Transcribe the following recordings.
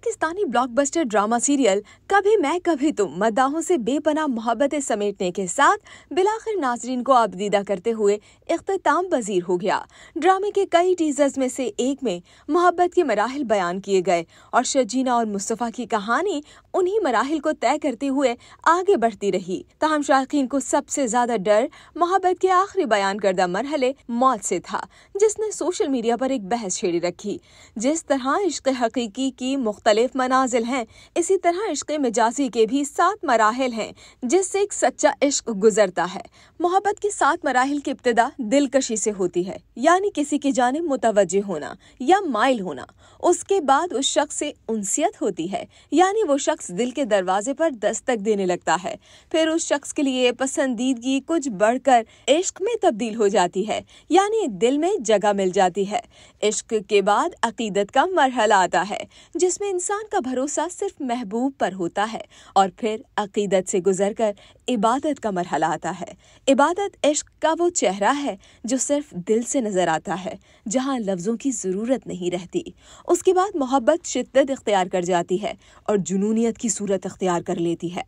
Pakistani blockbuster drama serial कभी मैं कभी तुम मद्दाहों से बेपना मोहब्बतें समेटने के साथ बिलाखिर नाजरीन को आबदीदा करते हुए अख्ताम पजीर हो गया ड्रामे के कई टीजर्स में से एक में मोहब्बत के मराहल बयान किए गए और शजीना और मुस्तफ़ा की कहानी उन्हीं मराहल को तय करते हुए आगे बढ़ती रही तहम शायक को सबसे ज्यादा डर मोहब्बत के आखिरी बयान करदा मरहले मौत से था जिसने सोशल मीडिया पर एक बहस छेड़ी रखी जिस तरह इश्क हकीकी की मुख्त मुख्तलिफ मनाजिल हैं इसी तरह इश्क मिजाजी के भी सात मराहल हैं जिससे एक सच्चा इश्क गुजरता है मोहब्बत के सात मराहल की इब्तदा दिलकशी से होती है यानी किसी की जानब मुतवजह होना या माइल होना उसके बाद उस शख्स से उनसियत होती है यानी वो शख्स दिल के दरवाजे पर दस्तक देने लगता है फिर उस शख्स के लिए पसंदीदगी कुछ बढ़कर इश्क में तब्दील हो जाती है यानी दिल में जगह मिल जाती है इश्क के बाद अकीदत का मरहला आता है जिसमें इंसान का भरोसा सिर्फ महबूब पर होता है और फिर अकीदत से गुजर कर इबादत का मरहला आता है इबादत इश्क का वो चेहरा है जो सिर्फ दिल से नज़र आता है जहाँ लफ्ज़ों की ज़रूरत नहीं रहती उसके बाद मोहब्बत शिद्दत इख्तियार कर जाती है और जुनूनीत की सूरत इख्तियार कर लेती है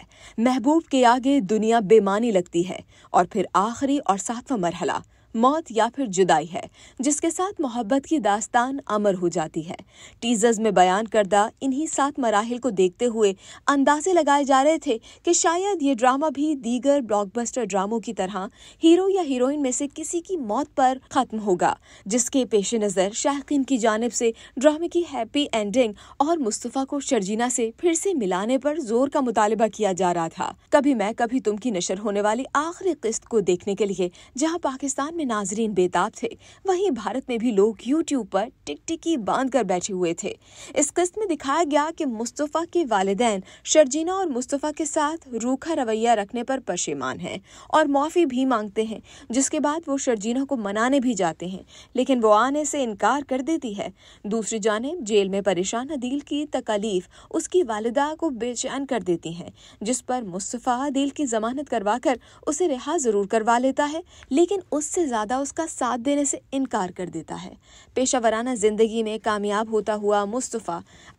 महबूब के आगे दुनिया बेमानी लगती है और फिर आखिरी और सातवां मरहला मौत या फिर जुदाई है जिसके साथ मोहब्बत की दास्तान अमर हो जाती है टीजर्स में बयान करदा इन्हीं सात मराहल को देखते हुए अंदाजे लगाए जा रहे थे कि शायद ये ड्रामा भी दीगर ब्लॉकबस्टर ड्रामों की तरह हीरो या हीरोइन में से किसी की मौत पर खत्म होगा जिसके पेश नज़र शाहकिन की जानब से ड्रामे की हैप्पी एंडिंग और मुस्तफ़ा को शर्जीना से फिर से मिलाने पर जोर का मुतालबा किया जा रहा था कभी मैं कभी तुम की नशर होने वाली आखिरी किस्त को देखने के लिए जहाँ पाकिस्तान में में नाजरीन बेताब थे वहीं भारत में भी लोग यूट्यूब पर टिकटिकी बांध कर बैठे हुए थे इस किस्त में दिखाया गया कि मुस्तफ़ा के वालदेन शर्जीना और मुस्तफ़ा के साथ रूखा रवैया रखने पर पशेमान हैं और माफ़ी भी मांगते हैं जिसके बाद वो शर्जीना को मनाने भी जाते हैं लेकिन वो आने से इनकार कर देती है दूसरी जानब जेल में परेशान अदील की तकालीफ उसकी वालदा को बेचैन कर देती हैं जिस पर मुस्तफ़ा अदील की जमानत करवा कर उसे रिहा ज़रूर करवा लेता है लेकिन उससे ज़्यादा उसका साथ देने से इनकार कर देता है पेशा वराना ज़िंदगी में कामयाब होता हुआ मुस्तफ़ा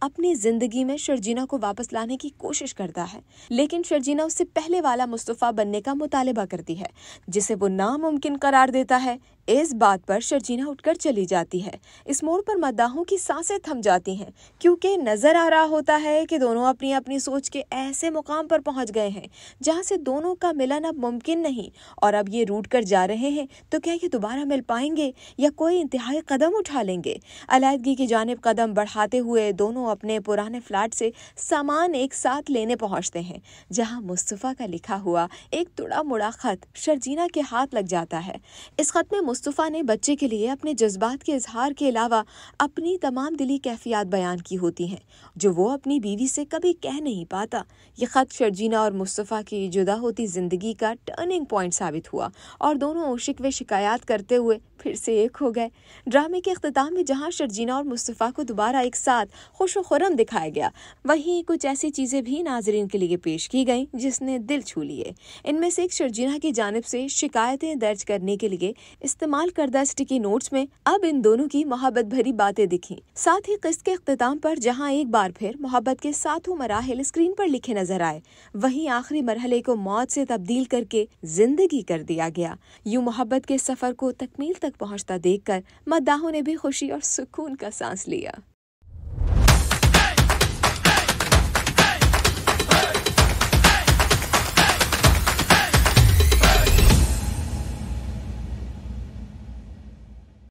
अपनी ज़िंदगी में शर्जीना को वापस लाने की कोशिश करता है लेकिन शर्जीना उससे पहले वाला मुस्तफ़ा बनने का मुतालबा करती है जिसे वो नामुमकिन करार देता है इस बात पर शर्जीना उठकर चली जाती है इस मोड़ पर मद्दाहों की सांसें थम जाती हैं क्योंकि नज़र आ रहा होता है कि दोनों अपनी अपनी सोच के ऐसे मुकाम पर पहुंच गए हैं जहां से दोनों का मिलन अब मुमकिन नहीं और अब ये रूट कर जा रहे हैं तो क्या ये दोबारा मिल पाएंगे या कोई इंतहाई कदम उठा लेंगे अलीहदगी की जानब कदम बढ़ाते हुए दोनों अपने पुराने फ्लैट से सामान एक साथ लेने पहुँचते हैं जहाँ मुस्तफ़ा का लिखा हुआ एक तुड़ा मुड़ा ख़त शर्जीना के हाथ लग जाता है इस ख़त में मुस्तफ़ा ने बच्चे के लिए अपने जज्बात के इजहार के अलावा अपनी तमाम दिली कैफियात बयान की होती हैं जो वो अपनी बीवी से कभी कह नहीं पाता ये ख़त शर्जीना और मुस्तफ़ा की जुदा होती ज़िंदगी का टर्निंग पॉइंट साबित हुआ और दोनों ओशिक व शिकायत करते हुए फिर से एक हो गए ड्रामे के अख्ताम में जहाँ शर्जीना और मुस्तफ़ा को दोबारा एक साथ खुश खुरम दिखाया गया वहीं कुछ ऐसी चीज़ें भी नाजरीन के लिए पेश की गईं जिसने दिल छू लिए इनमें से एक शर्जीना की जानब से शिकायतें दर्ज करने के लिए इस्तेमाल करदा स्टिकी नोट्स में अब इन दोनों की मोहब्बत भरी बातें दिखी साथ ही किस्त के अख्ताम पर जहाँ एक बार फिर मोहब्बत के सातों मराहल स्क्रीन पर लिखे नजर आए वहीं आखिरी मरहले को मौत से तब्दील करके जिंदगी कर दिया गया यूँ मोहब्बत के सफर को तकमील तक तक पहुंचता देखकर मद्दाहों ने भी खुशी और सुकून का सांस लिया